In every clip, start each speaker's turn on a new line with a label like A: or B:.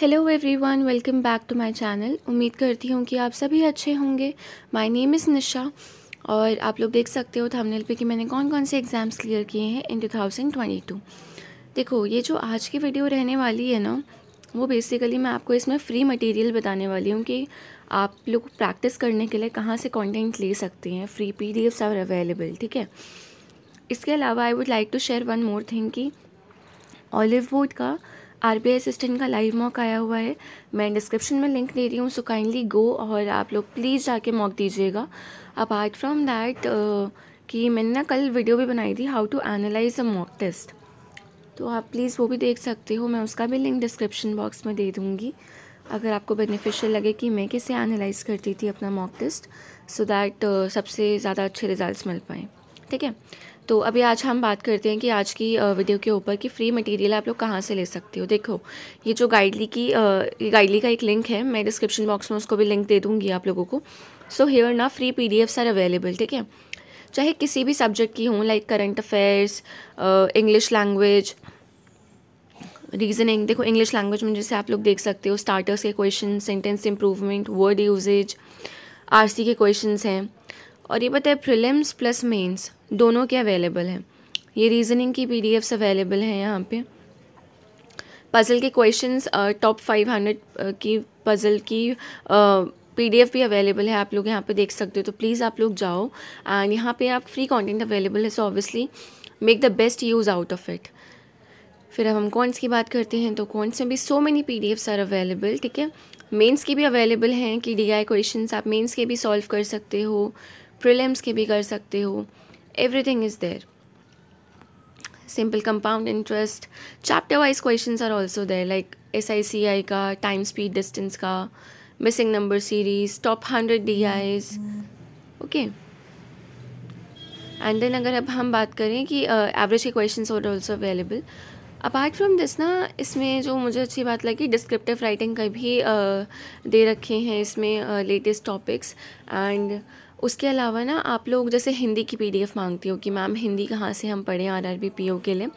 A: hello everyone welcome back to my channel उम्मीद करती हूँ कि आप सभी अच्छे होंगे माय नेम इज़ निशा और आप लोग देख सकते हो थंबनेल पे कि मैंने कौन कौन से एग्ज़ाम्स क्लियर किए हैं इन 2022 देखो ये जो आज की वीडियो रहने वाली है ना वो बेसिकली मैं आपको इसमें फ़्री मटेरियल बताने वाली हूँ कि आप लोग प्रैक्टिस करने के लिए कहाँ से कॉन्टेंट ले सकते हैं free P D R available ठीक है इसके अलावा I would like to share one more thing कि ऑलिव वुड का आर बी असिस्टेंट का लाइव मॉक आया हुआ है मैं डिस्क्रिप्शन में लिंक दे रही हूँ सो काइंडली गो और आप लोग प्लीज़ जाके मॉक दीजिएगा अपार्ट फ्रॉम दैट कि मैंने ना कल वीडियो भी बनाई थी how to analyze a mock test तो आप प्लीज़ वो भी देख सकते हो मैं उसका भी लिंक डिस्क्रिप्शन बॉक्स में दे दूँगी अगर आपको बेनिफिशियल लगे कि मैं कैसे एनालाइज करती थी अपना मॉक टेस्ट सो दैट सबसे ज़्यादा अच्छे रिजल्ट मिल पाएँ ठीक है तो अभी आज हम बात करते हैं कि आज की वीडियो के ऊपर कि फ्री मटेरियल आप लोग कहाँ से ले सकते हो देखो ये जो गाइडली की गाइडली का एक लिंक है मैं डिस्क्रिप्शन बॉक्स में उसको भी लिंक दे दूँगी आप लोगों को सो हेयर ना free P D R available ठीक है चाहे किसी भी सब्जेक्ट की हों like current affairs English language reasoning देखो इंग्लिश लैंग्वेज में जैसे आप लोग देख सकते हो स्टार्टर्स के question sentence improvement word usage RC के क्वेश्चंस हैं और ये पता है प्रिलिम्स प्लस मेंस दोनों के अवेलेबल हैं ये रीजनिंग की पी अवेलेबल हैं यहाँ पे पज़ल के क्वेश्चंस टॉप फाइव हंड्रेड की पज़ल की पीडीएफ uh, भी अवेलेबल है आप लोग यहाँ पे देख सकते हो तो प्लीज़ आप लोग जाओ एंड यहाँ पे आप फ्री कंटेंट अवेलेबल है so obviously make the best use out of it फिर अब हम कॉन्स की बात करते हैं तो कॉन्स में भी so many P D R available ठीक है मेंस की भी अवेलेबल हैं कि डी आई क्वेश्चन आप मेंस के भी सॉल्व कर सकते हो प्रिलिम्स की भी कर सकते हो everything is there simple compound interest chapter wise question are also there like S I C I का टाइम स्पीड डिस्टेंस का missing number series top hundred D Is okay and then अगर अब हम बात करें कि एवरेज के question और also available apart from this ना इसमें जो मुझे अच्छी बात लगी डिस्क्रिप्टिव राइटिंग का भी uh, दे रखे हैं इसमें लेटेस्ट टॉपिक्स एंड उसके अलावा ना आप लोग जैसे हिंदी की पीडीएफ मांगती हो कि मैम हिंदी कहाँ से हम पढ़ें आर आर के लिए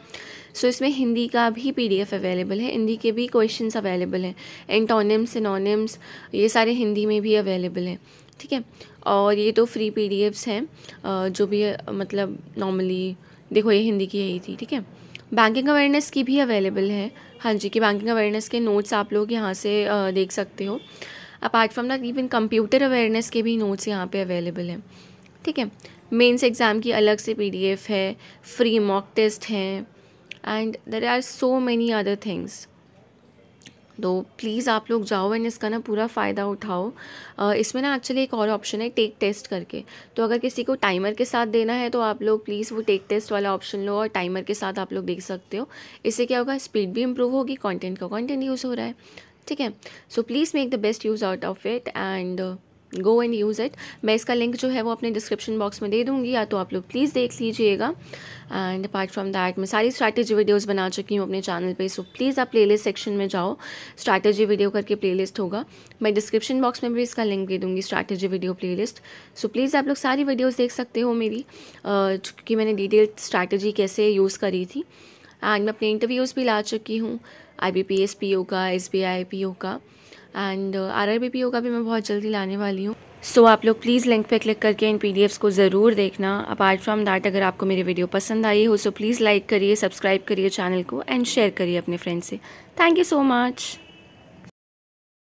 A: सो इसमें हिंदी का भी पीडीएफ अवेलेबल है हिंदी के भी क्वेश्चन अवेलेबल हैं एंटोनिम्स एनोनिम्स ये सारे हिंदी में भी अवेलेबल हैं ठीक है और ये तो फ्री पी हैं जो भी मतलब नॉर्मली देखो ये हिंदी की यही थी ठीक है बैंकिंग अवेयरनेस की भी अवेलेबल है हाँ जी कि बैंकिंग अवेयरनेस के नोट्स आप लोग यहाँ से देख सकते हो apart from that even computer awareness के भी नोट्स यहाँ पे अवेलेबल हैं ठीक है मेंस एग्ज़ाम की अलग से पीडीएफ है फ्री मॉक टेस्ट हैं and there are so many other things तो प्लीज़ आप लोग जाओ एंड इसका ना पूरा फ़ायदा उठाओ इसमें ना एक्चुअली एक और ऑप्शन है टेक टेस्ट करके तो अगर किसी को टाइमर के साथ देना है तो आप लोग प्लीज़ वो टेक टेस्ट वाला ऑप्शन लो और टाइमर के साथ आप लोग देख सकते हो इससे क्या होगा स्पीड भी इम्प्रूव होगी कंटेंट का कंटेंट यूज़ हो रहा है ठीक है so please make the best use out of it and go and use it मैं इसका लिंक जो है वो अपने डिस्क्रिप्शन बॉक्स में दे दूँगी या तो आप लोग प्लीज़ देख लीजिएगा एंड अपार्ट फ्रॉम दैट मैं सारी स्ट्रैटेजी वीडियोज़ बना चुकी हूँ अपने चैनल पे सो प्लीज़ आप प्लेलिस्ट सेक्शन में जाओ स्ट्रैटेजी वीडियो करके प्लेलिस्ट होगा मैं डिस्क्रिप्शन बॉक्स में भी इसका लिंक दे दूँगी strategy video playlist so please आप लोग सारी वीडियोज़ देख सकते हो मेरी क्योंकि मैंने डिटेल स्ट्रैटेजी कैसे यूज़ करी थी एंड मैं अपने इंटरव्यूज़ भी ला चुकी हूँ I B P S P O का S B I P O का and R R B P O का भी मैं बहुत जल्दी लाने वाली हूँ सो so, आप लोग प्लीज़ लिंक पे क्लिक करके इन पी को ज़रूर देखना अपार्ट फ्रॉम दैट अगर आपको मेरी वीडियो पसंद आई हो सो प्लीज़ लाइक करिए सब्सक्राइब करिए चैनल को एंड शेयर करिए अपने फ्रेंड से थैंक यू सो मच